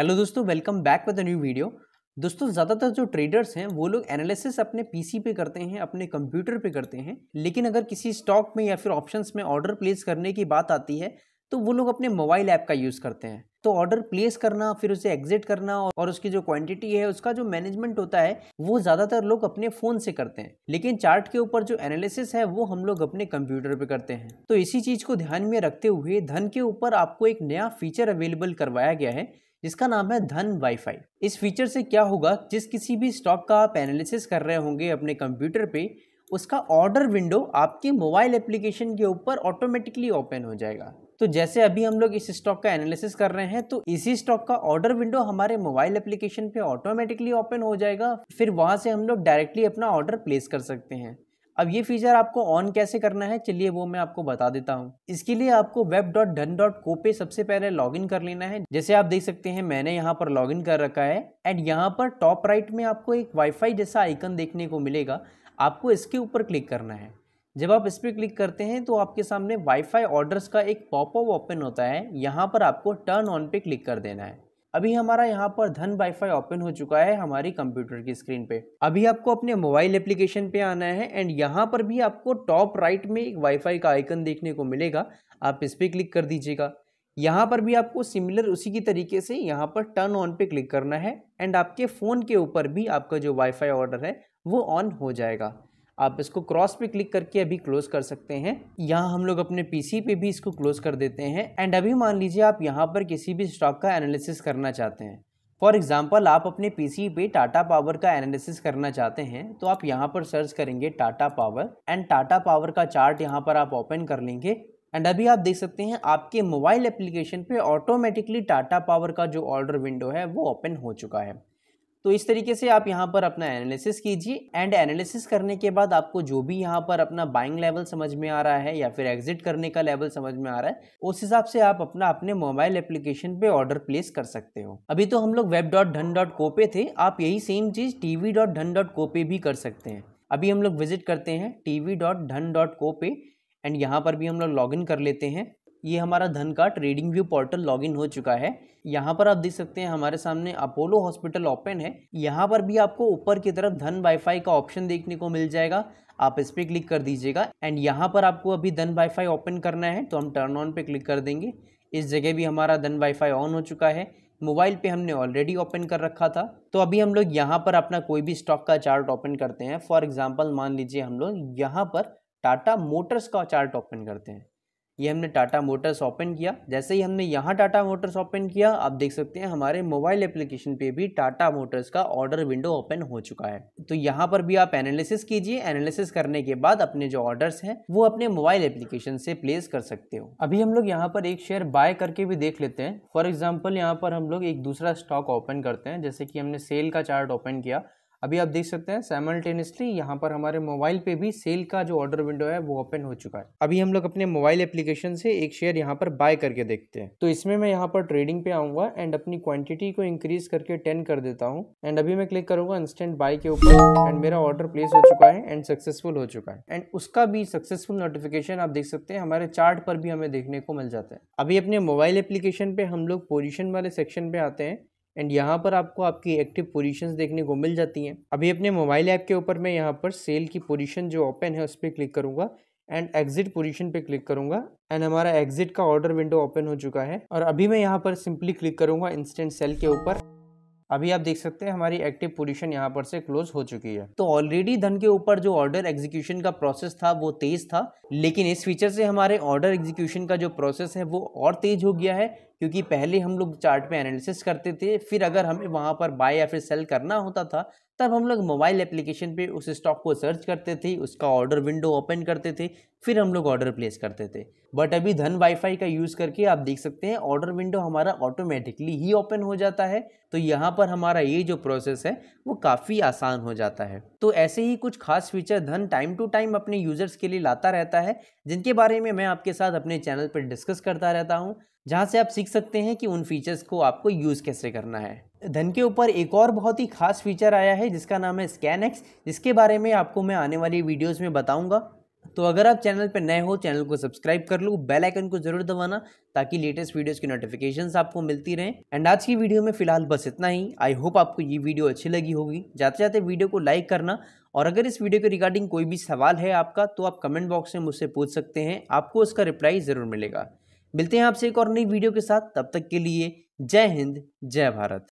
hello दोस्तों welcome back with a new video दोस्तों ज़्यादातर जो ट्रेडर्स हैं वो लोग एनालिसिस अपने पीसी पे करते हैं अपने कंप्यूटर पे करते हैं लेकिन अगर किसी स्टॉक में या फिर ऑप्शंस में ऑर्डर प्लेस करने की बात आती है तो वो लोग अपने मोबाइल ऐप का यूज़ करते हैं तो ऑर्डर प्लेस करना फिर उसे एग्जिट करना और उसकी जो क्वांटिटी है उसका जो मैनेजमेंट होता है वो ज़्यादातर लोग अपने फ़ोन से करते हैं लेकिन चार्ट के ऊपर जो एनालिसिस है वो हम लोग अपने कंप्यूटर पे करते हैं तो इसी चीज़ को ध्यान में रखते हुए धन के ऊपर आपको एक नया फीचर अवेलेबल करवाया गया है जिसका नाम है धन वाईफाई इस फीचर से क्या होगा जिस किसी भी स्टॉक का आप एनालिसिस कर रहे होंगे अपने कंप्यूटर पे उसका ऑर्डर विंडो आपके मोबाइल एप्लीकेशन के ऊपर ऑटोमेटिकली ओपन हो जाएगा तो जैसे अभी हम लोग इस स्टॉक का एनालिसिस कर रहे हैं तो इसी स्टॉक का ऑर्डर विंडो हमारे मोबाइल एप्लीकेशन पे ऑटोमेटिकली ओपन हो जाएगा फिर वहाँ से हम लोग डायरेक्टली अपना ऑर्डर प्लेस कर सकते हैं अब ये फीचर आपको ऑन कैसे करना है चलिए वो मैं आपको बता देता हूँ इसके लिए आपको web dot done dot co पे सबसे पहले लॉगिन कर लेना है जैसे आप देख सकते हैं मैंने यहाँ पर लॉगिन कर रखा है एंड यहाँ पर टॉप राइट में आपको एक वाईफाई जैसा आइकन देखने को मिलेगा आपको इसके ऊपर क्लिक करना है जब आप इस पर क्लिक करते हैं तो आपके सामने वाईफाई ऑर्डर्स का एक पॉपअप ओपन होता है यहाँ पर आपको टर्न ऑन पे क्लिक कर देना है अभी हमारा यहाँ पर धन वाईफाई ओपन हो चुका है हमारी कंप्यूटर की स्क्रीन पे अभी आपको अपने मोबाइल एप्लीकेशन पे आना है एंड यहाँ पर भी आपको टॉप राइट में एक वाईफाई का आइकन देखने को मिलेगा आप इस पर क्लिक कर दीजिएगा यहाँ पर भी आपको सिमिलर उसी की तरीके से यहाँ पर टर्न ऑन पे क्लिक करना है एंड आपके फ़ोन के ऊपर भी आपका जो वाईफाई ऑर्डर है वो ऑन हो जाएगा आप इसको क्रॉस पे क्लिक करके अभी क्लोज कर सकते हैं यहाँ हम लोग अपने पीसी पे भी इसको क्लोज कर देते हैं एंड अभी मान लीजिए आप यहाँ पर किसी भी स्टॉक का एनालिसिस करना चाहते हैं फॉर एग्ज़ाम्पल आप अपने पीसी पे टाटा पावर का एनालिसिस करना चाहते हैं तो आप यहाँ पर सर्च करेंगे Tata Power and Tata Power का चार्ट यहाँ पर आप ओपन कर लेंगे एंड अभी आप देख सकते हैं आपके मोबाइल एप्लीकेशन पे ऑटोमेटिकली टाटा पावर का जो ऑर्डर विंडो है वो ओपन हो चुका है तो इस तरीके से आप यहाँ पर अपना एनालिसिस कीजिए एंड एनालिसिस करने के बाद आपको जो भी यहाँ पर अपना बाइंग लेवल समझ में आ रहा है या फिर एग्जिट करने का लेवल समझ में आ रहा है उस हिसाब से आप अपना अपने मोबाइल एप्लीकेशन पे ऑर्डर प्लेस कर सकते हो अभी तो हम लोग web dot Dhan dot co पे थे आप यही सेम चीज़ T V dot Dhan dot co पे भी कर सकते हैं अभी हम लोग विजिट करते हैं T V dot Dhan dot co पे एंड यहाँ पर भी हम लोग इन कर लेते हैं ये हमारा धन का ट्रेडिंग व्यू पोर्टल लॉगिन हो चुका है यहाँ पर आप देख सकते हैं हमारे सामने अपोलो हॉस्पिटल ओपन है यहाँ पर भी आपको ऊपर की तरफ धन वाईफाई का ऑप्शन देखने को मिल जाएगा आप इस पर क्लिक कर दीजिएगा एंड यहाँ पर आपको अभी धन वाईफाई ओपन करना है तो हम टर्न ऑन पे क्लिक कर देंगे इस जगह भी हमारा धन वाईफाई ऑन हो चुका है मोबाइल पे हमने ऑलरेडी ओपन कर रखा था तो अभी हम लोग यहाँ पर अपना कोई भी स्टॉक का चार्ट ओपन करते हैं फॉर एग्जाम्पल मान लीजिए हम लोग यहाँ पर टाटा मोटर्स का चार्ट ओपन करते हैं ये हमने टाटा मोटर्स ओपन किया जैसे ही हमने यहाँ टाटा मोटर्स ओपन किया आप देख सकते हैं हमारे मोबाइल एप्लीकेशन पे भी टाटा मोटर्स का ऑर्डर विंडो ओपन हो चुका है तो यहाँ पर भी आप एनालिसिस कीजिए एनालिसिस करने के बाद अपने जो ऑर्डर्स हैं वो अपने मोबाइल एप्लीकेशन से प्लेस कर सकते हो अभी हम लोग यहाँ पर एक शेयर बाय करके भी देख लेते हैं फॉर एग्जाम्पल यहाँ पर हम लोग एक दूसरा स्टॉक ओपन करते हैं जैसे कि हमने सेल का चार्ट ओपन किया अभी आप देख सकते हैं साइमल्टेनियसली यहाँ पर हमारे मोबाइल पे भी सेल का जो ऑर्डर विंडो है वो ओपन हो चुका है अभी हम लोग अपने मोबाइल एप्लीकेशन से एक शेयर यहाँ पर बाय करके देखते हैं तो इसमें मैं यहाँ पर ट्रेडिंग पे आऊंगा एंड अपनी क्वांटिटी को इंक्रीज करके टेन कर देता हूँ एंड अभी मैं क्लिक करूंगा इंस्टेंट बाय के ऊपर एंड मेरा ऑर्डर प्लेस हो चुका है एंड सक्सेसफुल हो चुका है एंड उसका भी सक्सेसफुल नोटिफिकेशन आप देख सकते हैं हमारे चार्ट पर भी हमें देखने को मिल जाता है अभी अपने मोबाइल एप्लीकेशन पे हम लोग पोजिशन वाले सेक्शन पे आते हैं एंड यहाँ पर आपको आपकी एक्टिव पोजीशंस देखने को मिल जाती हैं अभी अपने मोबाइल ऐप के ऊपर मैं यहाँ पर सेल की पोजीशन जो ओपन है उस पर क्लिक करूँगा एंड एग्जिट पोजीशन पे क्लिक करूँगा एंड हमारा एग्जिट का ऑर्डर विंडो ओपन हो चुका है और अभी मैं यहाँ पर सिंपली क्लिक करूँगा इंस्टेंट सेल के ऊपर अभी आप देख सकते हैं हमारी एक्टिव पोजीशन यहाँ पर से क्लोज हो चुकी है तो ऑलरेडी धन के ऊपर जो ऑर्डर एग्जीक्यूशन का प्रोसेस था वो तेज था लेकिन इस फीचर से हमारे ऑर्डर एग्जीक्यूशन का जो प्रोसेस है वो और तेज हो गया है क्योंकि पहले हम लोग चार्ट पे एनालिसिस करते थे फिर अगर हमें वहाँ पर बाय या फिर सेल करना होता था तब हम लोग मोबाइल एप्लीकेशन पे उस स्टॉक को सर्च करते थे उसका ऑर्डर विंडो ओपन करते थे फिर हम लोग ऑर्डर प्लेस करते थे बट अभी धन वाईफाई का यूज़ करके आप देख सकते हैं ऑर्डर विंडो हमारा ऑटोमेटिकली ही ओपन हो जाता है तो यहाँ पर हमारा ये जो प्रोसेस है वो काफ़ी आसान हो जाता है तो ऐसे ही कुछ खास feature Dhan time to time अपने यूज़र्स के लिए लाता रहता है जिनके बारे में मैं आपके साथ अपने चैनल पर डिस्कस करता रहता हूँ जहाँ से आप सीख सकते हैं कि उन फीचर्स को आपको यूज़ कैसे करना है धन के ऊपर एक और बहुत ही खास फीचर आया है जिसका नाम है स्कैन एक्स जिसके बारे में आपको मैं आने वाली वीडियोस में बताऊंगा तो अगर आप चैनल पर नए हो चैनल को सब्सक्राइब कर लो बेल आइकन को जरूर दबाना ताकि लेटेस्ट वीडियोस की नोटिफिकेशन आपको मिलती रहें एंड आज की वीडियो में फिलहाल बस इतना ही आई होप आपको ये वीडियो अच्छी लगी होगी जाते जाते वीडियो को लाइक करना और अगर इस वीडियो के रिगार्डिंग कोई भी सवाल है आपका तो आप कमेंट बॉक्स में मुझसे पूछ सकते हैं आपको उसका रिप्लाई ज़रूर मिलेगा मिलते हैं आपसे एक और नई वीडियो के साथ तब तक के लिए जय हिंद जय भारत